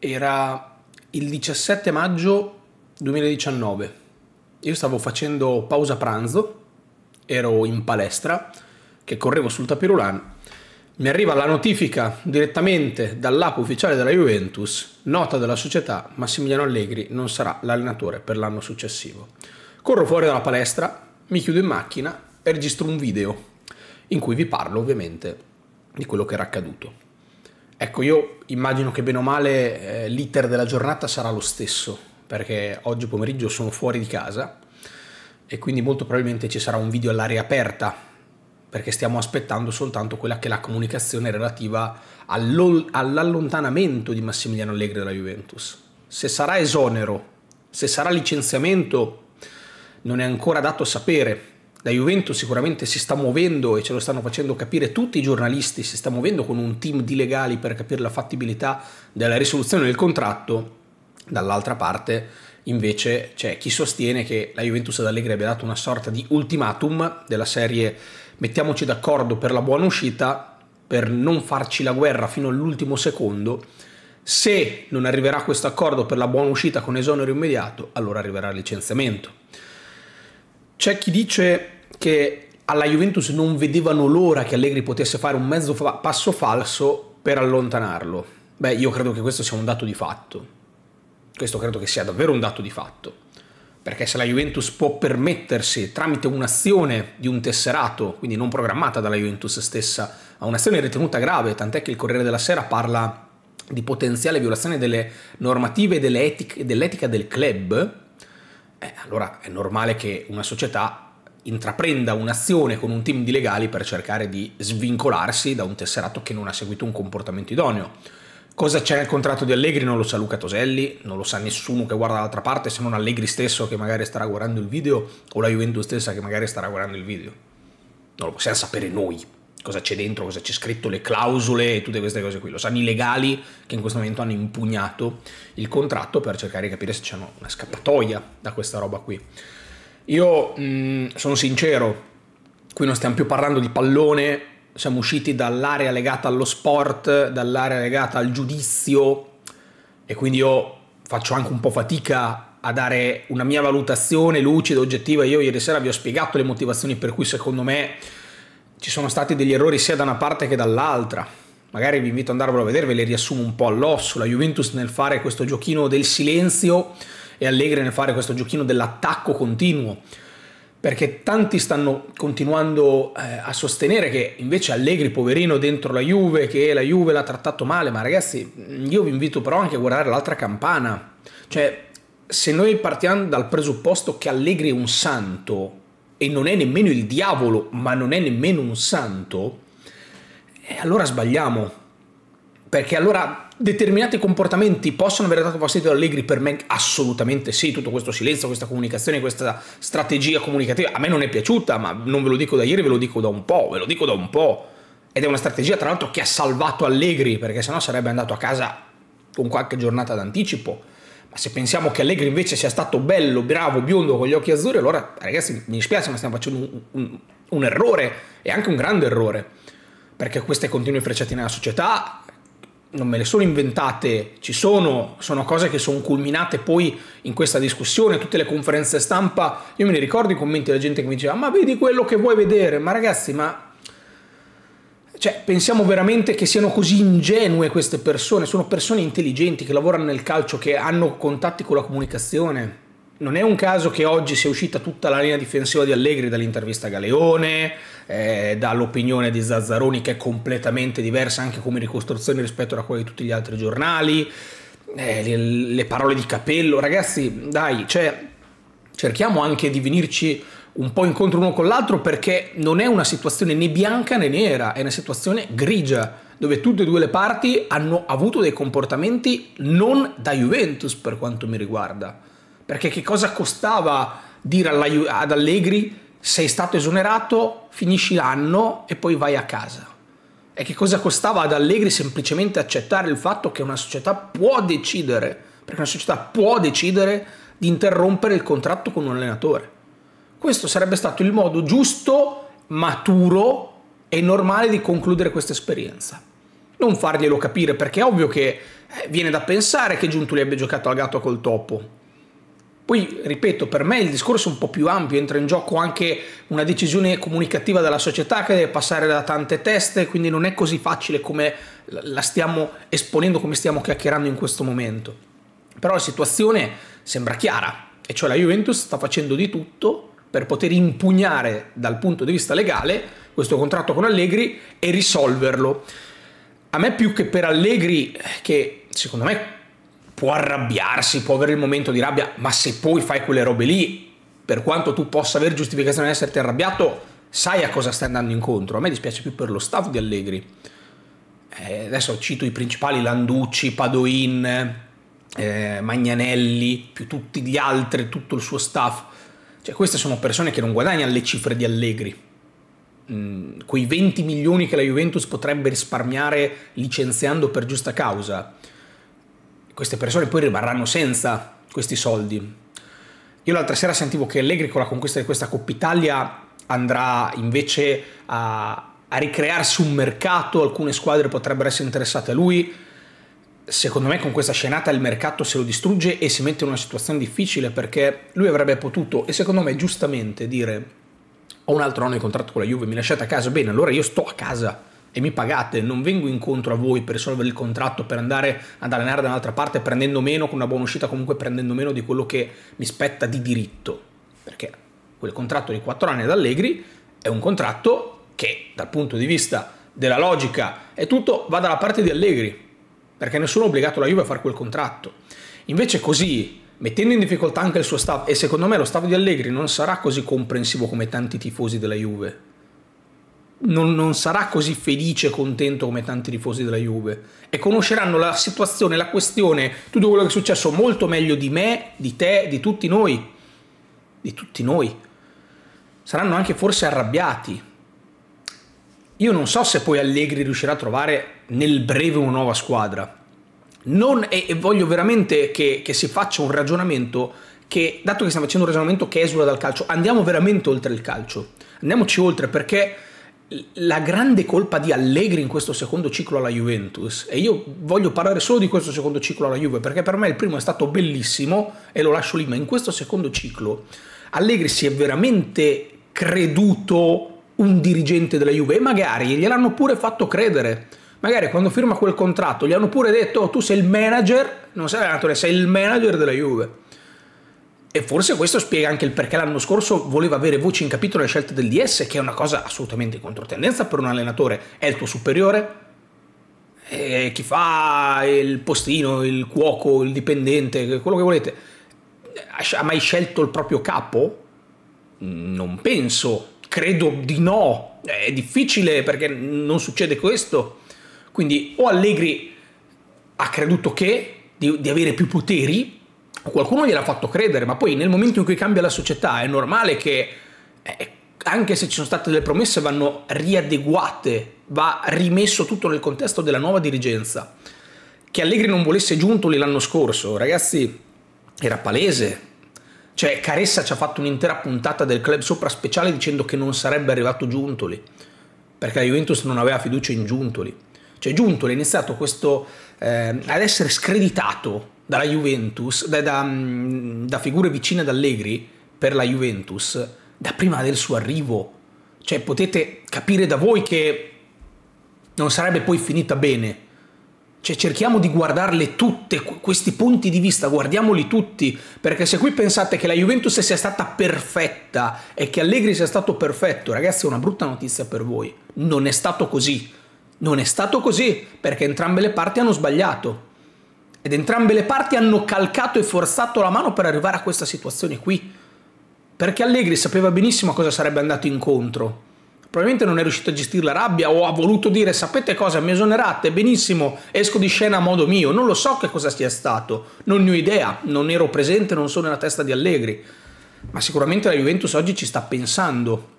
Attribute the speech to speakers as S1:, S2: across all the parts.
S1: era il 17 maggio 2019. Io stavo facendo pausa pranzo, ero in palestra, che correvo sul tapirulan, mi arriva la notifica direttamente dall'app ufficiale della Juventus, nota della società Massimiliano Allegri non sarà l'allenatore per l'anno successivo. Corro fuori dalla palestra, mi chiudo in macchina e registro un video in cui vi parlo ovviamente di quello che era accaduto. Ecco, io immagino che bene o male eh, l'iter della giornata sarà lo stesso, perché oggi pomeriggio sono fuori di casa e quindi molto probabilmente ci sarà un video all'aria aperta, perché stiamo aspettando soltanto quella che è la comunicazione relativa all'allontanamento di Massimiliano Allegri dalla Juventus. Se sarà esonero, se sarà licenziamento, non è ancora dato sapere, la Juventus sicuramente si sta muovendo e ce lo stanno facendo capire tutti i giornalisti, si sta muovendo con un team di legali per capire la fattibilità della risoluzione del contratto, dall'altra parte invece c'è chi sostiene che la Juventus ad Allegri abbia dato una sorta di ultimatum della serie mettiamoci d'accordo per la buona uscita, per non farci la guerra fino all'ultimo secondo, se non arriverà questo accordo per la buona uscita con esonero immediato, allora arriverà il licenziamento. C'è chi dice che alla Juventus non vedevano l'ora che Allegri potesse fare un mezzo fa passo falso per allontanarlo. Beh, io credo che questo sia un dato di fatto. Questo credo che sia davvero un dato di fatto. Perché se la Juventus può permettersi, tramite un'azione di un tesserato, quindi non programmata dalla Juventus stessa, ma un'azione ritenuta grave, tant'è che il Corriere della Sera parla di potenziale violazione delle normative e dell'etica del club, eh, allora è normale che una società intraprenda un'azione con un team di legali per cercare di svincolarsi da un tesserato che non ha seguito un comportamento idoneo. Cosa c'è nel contratto di Allegri non lo sa Luca Toselli, non lo sa nessuno che guarda dall'altra parte se non Allegri stesso che magari starà guardando il video o la Juventus stessa che magari starà guardando il video. Non lo possiamo sapere noi, cosa c'è dentro, cosa c'è scritto, le clausole e tutte queste cose qui. Lo sanno i legali che in questo momento hanno impugnato il contratto per cercare di capire se c'è una scappatoia da questa roba qui. Io mh, mm, sono sincero, qui non stiamo più parlando di pallone, siamo usciti dall'area legata allo sport, dall'area legata al giudizio e quindi io faccio anche un po' fatica a dare una mia valutazione lucida, oggettiva. Io ieri sera vi ho spiegato le motivazioni per cui secondo me ci sono stati degli errori sia da una parte che dall'altra. Magari vi invito ad andarvelo a vedere, ve le riassumo un po' all'osso. La Juventus nel fare questo giochino del silenzio e Allegri nel fare questo giochino dell'attacco continuo. Perché tanti stanno continuando eh, a sostenere che invece Allegri, poverino, dentro la Juve, che la Juve l'ha trattato male. Ma ragazzi, io vi invito però anche a guardare l'altra campana. Cioè, se noi partiamo dal presupposto che Allegri è un santo, e non è nemmeno il diavolo, ma non è nemmeno un santo, eh, allora sbagliamo. Perché allora determinati comportamenti possono aver dato fastidio ad Allegri? Per me assolutamente sì, tutto questo silenzio, questa comunicazione, questa strategia comunicativa, a me non è piaciuta, ma non ve lo dico da ieri, ve lo dico da un po', ve lo dico da un po'. Ed è una strategia tra l'altro che ha salvato Allegri, perché sennò sarebbe andato a casa con qualche giornata d'anticipo. Ma se pensiamo che Allegri invece sia stato bello, bravo, biondo, con gli occhi azzurri, allora ragazzi mi dispiace ma stiamo facendo un, un, un errore e anche un grande errore. Perché queste continue frecciate nella società non me le sono inventate, ci sono, sono cose che sono culminate poi in questa discussione, tutte le conferenze stampa, io me ne ricordo i commenti della gente che mi diceva ma vedi quello che vuoi vedere, ma ragazzi ma cioè, pensiamo veramente che siano così ingenue queste persone? Sono persone intelligenti che lavorano nel calcio, che hanno contatti con la comunicazione. Non è un caso che oggi sia uscita tutta la linea difensiva di Allegri dall'intervista a Galeone, eh, dall'opinione di Zazzaroni che è completamente diversa anche come ricostruzione rispetto a quella di tutti gli altri giornali, eh, le, le, parole di Capello. Ragazzi, dai, cioè, cerchiamo anche di venirci un po' incontro uno con l'altro perché non è una situazione né bianca né nera, è una situazione grigia dove tutte e due le parti hanno avuto dei comportamenti non da Juventus per quanto mi riguarda. Perché che cosa costava dire ad Allegri sei stato esonerato, finisci l'anno e poi vai a casa? E che cosa costava ad Allegri semplicemente accettare il fatto che una società può decidere, perché una società può decidere di interrompere il contratto con un allenatore? questo sarebbe stato il modo giusto, maturo e normale di concludere questa esperienza. Non farglielo capire perché è ovvio che eh, viene da pensare che Giuntoli abbia giocato al gatto col topo. Poi, ripeto, per me il discorso è un po' più ampio, entra in gioco anche una decisione comunicativa della società che deve passare da tante teste, quindi non è così facile come la stiamo esponendo, come stiamo chiacchierando in questo momento. Però la situazione sembra chiara, e cioè la Juventus sta facendo di tutto per poter impugnare dal punto di vista legale questo contratto con Allegri e risolverlo. A me più che per Allegri, che secondo me può arrabbiarsi, può avere il momento di rabbia, ma se poi fai quelle robe lì, per quanto tu possa avere giustificazione di esserti arrabbiato, sai a cosa stai andando incontro. A me dispiace più per lo staff di Allegri. Eh, adesso cito i principali, Landucci, Padoin, eh, Magnanelli, più tutti gli altri, tutto il suo staff cioè, queste sono persone che non guadagnano le cifre di Allegri. Mm, quei 20 milioni che la Juventus potrebbe risparmiare licenziando per giusta causa. Queste persone poi rimarranno senza questi soldi. Io l'altra sera sentivo che Allegri con la conquista di questa Coppa Italia andrà invece a, a ricrearsi un mercato, alcune squadre potrebbero essere interessate a lui secondo me con questa scenata il mercato se lo distrugge e si mette in una situazione difficile perché lui avrebbe potuto, e secondo me giustamente, dire ho un altro anno di contratto con la Juve, mi lasciate a casa, bene, allora io sto a casa e mi pagate, non vengo incontro a voi per risolvere il contratto, per andare ad allenare da un'altra parte prendendo meno, con una buona uscita comunque prendendo meno di quello che mi spetta di diritto, perché quel contratto di 4 anni ad Allegri è un contratto che dal punto di vista della logica e tutto va dalla parte di Allegri, perché nessuno ha obbligato la Juve a fare quel contratto. Invece così, mettendo in difficoltà anche il suo staff, e secondo me lo staff di Allegri non sarà così comprensivo come tanti tifosi della Juve, non, non, sarà così felice e contento come tanti tifosi della Juve e conosceranno la situazione, la questione, tutto quello che è successo molto meglio di me, di te, di tutti noi, di tutti noi. Saranno anche forse arrabbiati io non so se poi Allegri riuscirà a trovare nel breve una nuova squadra. Non, e, e, voglio veramente che, che si faccia un ragionamento che, dato che stiamo facendo un ragionamento che esula dal calcio, andiamo veramente oltre il calcio. Andiamoci oltre perché la grande colpa di Allegri in questo secondo ciclo alla Juventus, e io voglio parlare solo di questo secondo ciclo alla Juve, perché per me il primo è stato bellissimo e lo lascio lì, ma in questo secondo ciclo Allegri si è veramente creduto un dirigente della Juve e magari gliel'hanno pure fatto credere. Magari quando firma quel contratto gli hanno pure detto oh, tu sei il manager, non sei l'allenatore, sei il manager della Juve. E forse questo spiega anche il perché l'anno scorso voleva avere voce in capitolo alle scelte del DS, che è una cosa assolutamente in controtendenza per un allenatore. È il tuo superiore, e chi fa il postino, il cuoco, il dipendente, quello che volete, ha mai scelto il proprio capo? Non penso. Credo di no, è difficile perché non succede questo. Quindi o Allegri ha creduto che di, di avere più poteri, o qualcuno gliel'ha fatto credere, ma poi nel momento in cui cambia la società è normale che eh, eh anche se ci sono state delle promesse vanno riadeguate, va rimesso tutto nel contesto della nuova dirigenza. Che Allegri non volesse Giuntoli l'anno scorso, ragazzi, era palese, cioè Caressa ci ha fatto un'intera puntata del club sopra speciale dicendo che non sarebbe arrivato Giuntoli, perché la Juventus non aveva fiducia in Giuntoli. Cioè Giuntoli è iniziato questo, eh, ad essere screditato dalla Juventus, da, da, mm, da figure vicine ad Allegri per la Juventus, da prima del suo arrivo. Cioè potete capire da voi che non sarebbe poi finita bene cioè cerchiamo di guardarle tutte, questi punti di vista, guardiamoli tutti, perché se qui pensate che la Juventus sia stata perfetta e che Allegri sia stato perfetto, ragazzi è una brutta notizia per voi, non è stato così, non è stato così perché entrambe le parti hanno sbagliato ed entrambe le parti hanno calcato e forzato la mano per arrivare a questa situazione qui, perché Allegri sapeva benissimo a cosa sarebbe andato incontro probabilmente non è riuscito a gestire la rabbia o ha voluto dire sapete cosa mi esonerate benissimo esco di scena a modo mio non lo so che cosa sia stato non ne ho idea non ero presente non sono nella testa di Allegri ma sicuramente la Juventus oggi ci sta pensando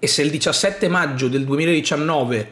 S1: e se il 17 maggio del 2019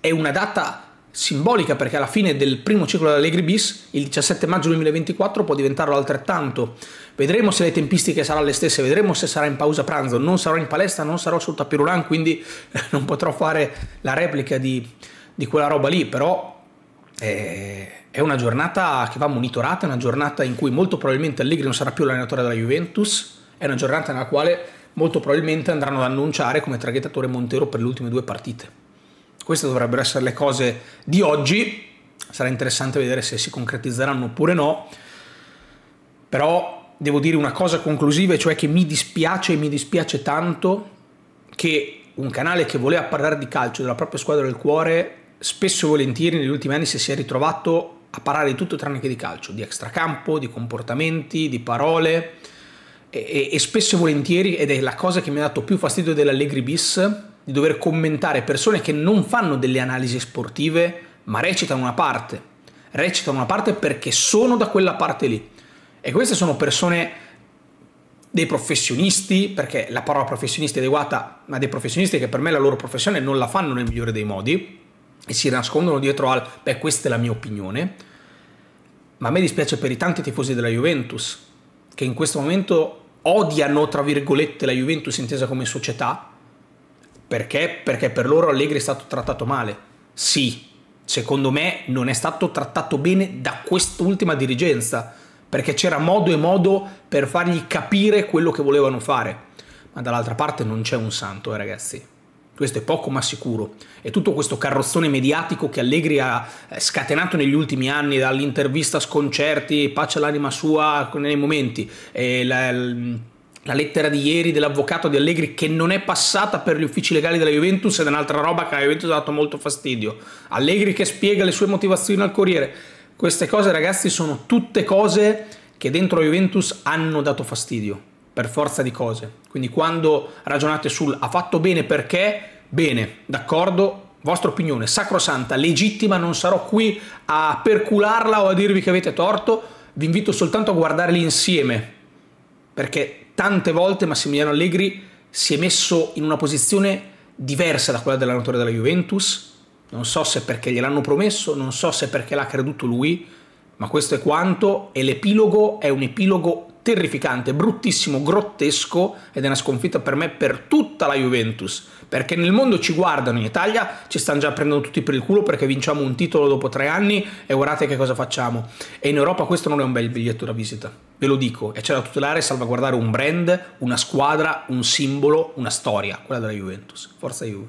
S1: è una data simbolica perché alla fine del primo ciclo dell'Allegri bis il 17 maggio 2024 può diventarlo altrettanto Vedremo se le tempistiche saranno le stesse, vedremo se sarà in pausa pranzo, non sarò in palestra, non sarò sul tapirulan, quindi eh, non potrò fare la replica di, di quella roba lì, però eh, è una giornata che va monitorata, è una giornata in cui molto probabilmente Allegri non sarà più l'allenatore della Juventus, è una giornata nella quale molto probabilmente andranno ad annunciare come traghettatore Montero per le ultime due partite. Queste dovrebbero essere le cose di oggi, sarà interessante vedere se si concretizzeranno oppure no, però devo dire una cosa conclusiva, cioè che mi dispiace e mi dispiace tanto che un canale che voleva parlare di calcio della propria squadra del cuore, spesso e volentieri negli ultimi anni si sia ritrovato a parlare di tutto tranne che di calcio, di extracampo, di comportamenti, di parole e, e spesso e volentieri, ed è la cosa che mi ha dato più fastidio dell'Allegri bis, di dover commentare persone che non fanno delle analisi sportive, ma recitano una parte, recitano una parte perché sono da quella parte lì e queste sono persone dei professionisti, perché la parola professionisti è adeguata, ma dei professionisti che per me la loro professione non la fanno nel migliore dei modi e si nascondono dietro al beh, questa è la mia opinione. Ma a me dispiace per i tanti tifosi della Juventus che in questo momento odiano, tra virgolette, la Juventus intesa come società. Perché? Perché per loro Allegri è stato trattato male. Sì, secondo me non è stato trattato bene da quest'ultima dirigenza perché c'era modo e modo per fargli capire quello che volevano fare. Ma dall'altra parte non c'è un santo, eh, ragazzi. Questo è poco ma sicuro. E tutto questo carrozzone mediatico che Allegri ha eh, scatenato negli ultimi anni, dall'intervista a sconcerti, pace all'anima sua nei momenti, la, la lettera di ieri dell'avvocato di Allegri che non è passata per gli uffici legali della Juventus è un'altra roba che la Juventus ha dato molto fastidio. Allegri che spiega le sue motivazioni al Corriere queste cose ragazzi sono tutte cose che dentro la Juventus hanno dato fastidio, per forza di cose. Quindi quando ragionate sul ha fatto bene perché, bene, d'accordo, vostra opinione sacrosanta, legittima, non sarò qui a percularla o a dirvi che avete torto, vi invito soltanto a guardarli insieme, perché tante volte Massimiliano Allegri si è messo in una posizione diversa da quella dell'allenatore della Juventus non so se perché gliel'hanno promesso, non so se perché l'ha creduto lui, ma questo è quanto e l'epilogo è un epilogo terrificante, bruttissimo, grottesco ed è una sconfitta per me per tutta la Juventus, perché nel mondo ci guardano, in Italia ci stanno già prendendo tutti per il culo perché vinciamo un titolo dopo tre anni e guardate che cosa facciamo. E in Europa questo non è un bel biglietto da visita, ve lo dico, e c'è da tutelare e salvaguardare un brand, una squadra, un simbolo, una storia, quella della Juventus. Forza Juve.